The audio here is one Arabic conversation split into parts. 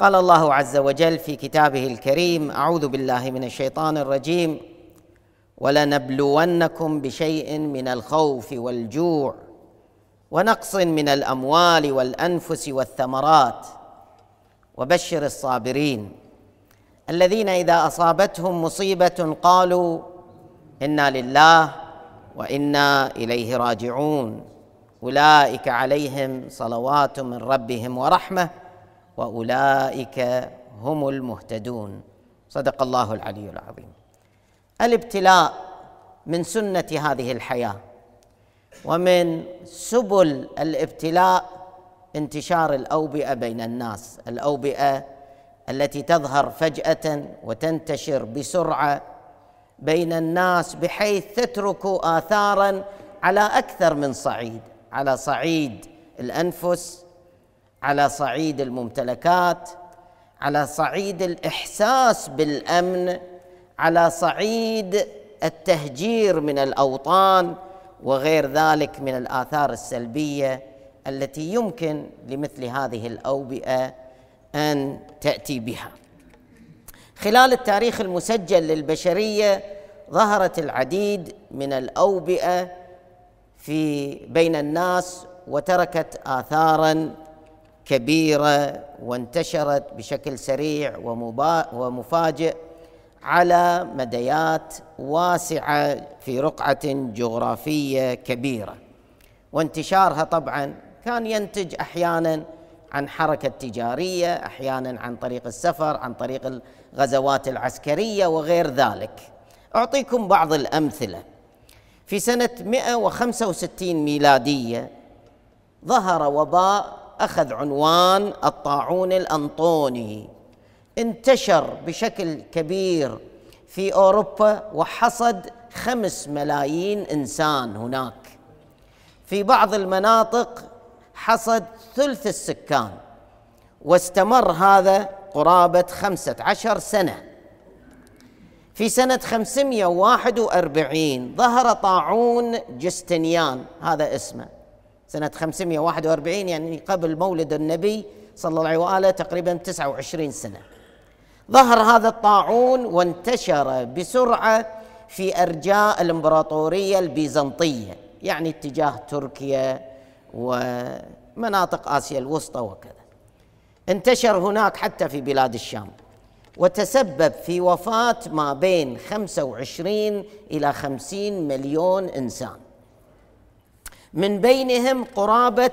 قال الله عز وجل في كتابه الكريم اعوذ بالله من الشيطان الرجيم ولنبلونكم بشيء من الخوف والجوع ونقص من الاموال والانفس والثمرات وبشر الصابرين الذين اذا اصابتهم مصيبه قالوا انا لله وانا اليه راجعون اولئك عليهم صلوات من ربهم ورحمه واولئك هم المهتدون صدق الله العلي العظيم الابتلاء من سنه هذه الحياه ومن سبل الابتلاء انتشار الاوبئه بين الناس الاوبئه التي تظهر فجاه وتنتشر بسرعه بين الناس بحيث تترك اثارا على اكثر من صعيد على صعيد الانفس على صعيد الممتلكات على صعيد الاحساس بالامن على صعيد التهجير من الاوطان وغير ذلك من الاثار السلبيه التي يمكن لمثل هذه الاوبئه ان تاتي بها خلال التاريخ المسجل للبشريه ظهرت العديد من الاوبئه في بين الناس وتركت اثارا كبيره وانتشرت بشكل سريع ومفاجئ على مديات واسعه في رقعه جغرافيه كبيره وانتشارها طبعا كان ينتج احيانا عن حركه تجاريه احيانا عن طريق السفر عن طريق الغزوات العسكريه وغير ذلك اعطيكم بعض الامثله في سنه 165 ميلاديه ظهر وباء أخذ عنوان الطاعون الأنطوني انتشر بشكل كبير في أوروبا وحصد خمس ملايين إنسان هناك في بعض المناطق حصد ثلث السكان واستمر هذا قرابة خمسة عشر سنة في سنة 541 ظهر طاعون جستنيان هذا اسمه سنة 541 يعني قبل مولد النبي صلى الله عليه وآله تقريبا 29 سنة ظهر هذا الطاعون وانتشر بسرعة في أرجاء الإمبراطورية البيزنطية يعني اتجاه تركيا ومناطق آسيا الوسطى وكذا انتشر هناك حتى في بلاد الشام وتسبب في وفاة ما بين 25 إلى 50 مليون إنسان من بينهم قرابة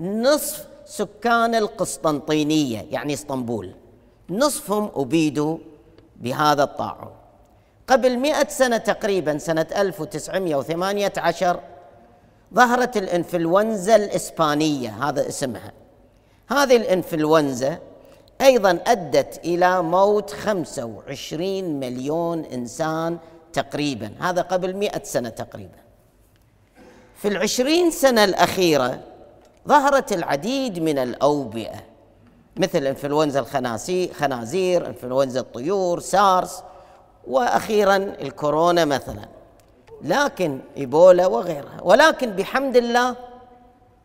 نصف سكان القسطنطينية يعني اسطنبول نصفهم أبيدوا بهذا الطاعون قبل مئة سنة تقريبا سنة 1918 ظهرت الإنفلونزا الإسبانية هذا اسمها هذه الإنفلونزا أيضا أدت إلى موت 25 مليون إنسان تقريبا هذا قبل مئة سنة تقريبا في العشرين سنة الأخيرة ظهرت العديد من الأوبئة مثل إنفلونزا الخنازير إنفلونزا الطيور سارس وأخيرا الكورونا مثلا لكن إيبولا وغيرها ولكن بحمد الله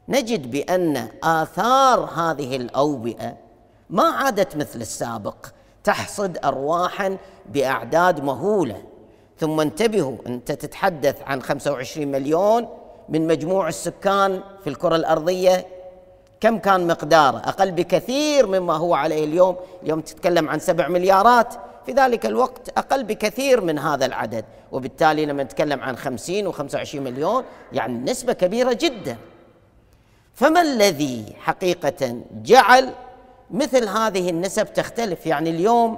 نجد بأن آثار هذه الأوبئة ما عادت مثل السابق تحصد أرواحا بأعداد مهولة ثم انتبهوا أنت تتحدث عن 25 مليون من مجموع السكان في الكرة الأرضية كم كان مقداره أقل بكثير مما هو عليه اليوم اليوم تتكلم عن سبع مليارات في ذلك الوقت أقل بكثير من هذا العدد وبالتالي لما نتكلم عن 50 و25 مليون يعني نسبة كبيرة جدا فما الذي حقيقة جعل مثل هذه النسب تختلف يعني اليوم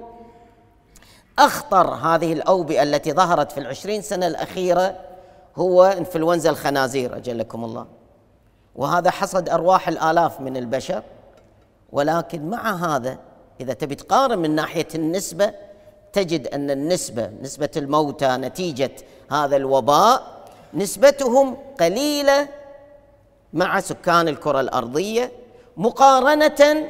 أخطر هذه الأوبئة التي ظهرت في العشرين سنة الأخيرة هو انفلونزا الخنازير اجلكم الله وهذا حصد ارواح الالاف من البشر ولكن مع هذا اذا تبي تقارن من ناحيه النسبه تجد ان النسبه نسبه الموتى نتيجه هذا الوباء نسبتهم قليله مع سكان الكره الارضيه مقارنه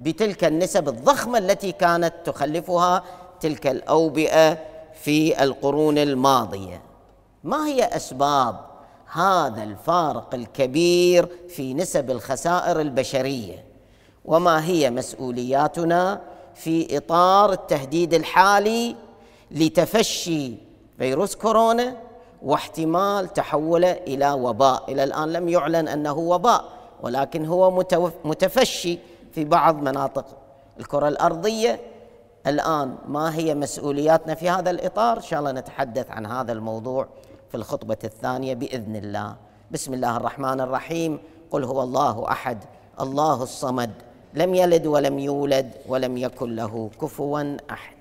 بتلك النسب الضخمه التي كانت تخلفها تلك الاوبئه في القرون الماضيه ما هي اسباب هذا الفارق الكبير في نسب الخسائر البشريه وما هي مسؤولياتنا في اطار التهديد الحالي لتفشي فيروس كورونا واحتمال تحوله الى وباء الى الان لم يعلن انه وباء ولكن هو متفشي في بعض مناطق الكره الارضيه الان ما هي مسؤولياتنا في هذا الاطار ان شاء الله نتحدث عن هذا الموضوع في الخطبه الثانيه باذن الله بسم الله الرحمن الرحيم قل هو الله احد الله الصمد لم يلد ولم يولد ولم يكن له كفوا احد